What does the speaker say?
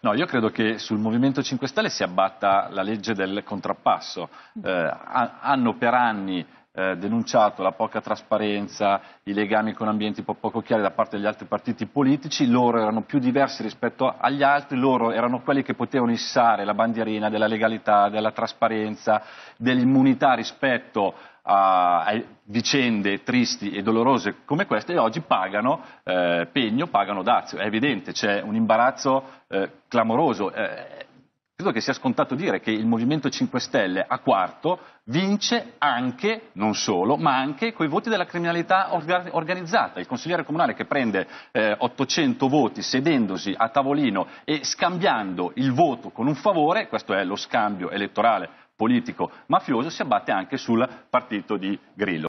No, io credo che sul Movimento 5 Stelle si abbatta la legge del contrappasso. Eh, hanno per anni eh, denunciato la poca trasparenza, i legami con ambienti po poco chiari da parte degli altri partiti politici, loro erano più diversi rispetto agli altri, loro erano quelli che potevano issare la bandierina della legalità, della trasparenza, dell'immunità rispetto a, a, vicende tristi e dolorose come queste e oggi pagano eh, pegno, pagano dazio. È evidente, c'è un imbarazzo eh, clamoroso. Eh, credo che sia scontato dire che il Movimento 5 Stelle a quarto vince anche, non solo, ma anche coi voti della criminalità organizzata. Il consigliere comunale che prende eh, 800 voti sedendosi a tavolino e scambiando il voto con un favore, questo è lo scambio elettorale politico mafioso, si abbatte anche sul partito di Grillo.